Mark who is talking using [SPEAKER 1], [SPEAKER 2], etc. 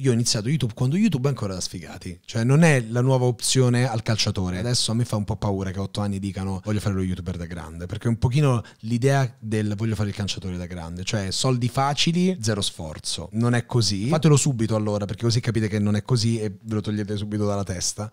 [SPEAKER 1] io ho iniziato YouTube quando YouTube è ancora da sfigati, cioè non è la nuova opzione al calciatore. Adesso a me fa un po' paura che a otto anni dicano voglio fare lo youtuber da grande, perché è un pochino l'idea del voglio fare il calciatore da grande, cioè soldi facili, zero sforzo. Non è così. Fatelo subito allora, perché così capite che non è così e ve lo togliete subito dalla testa.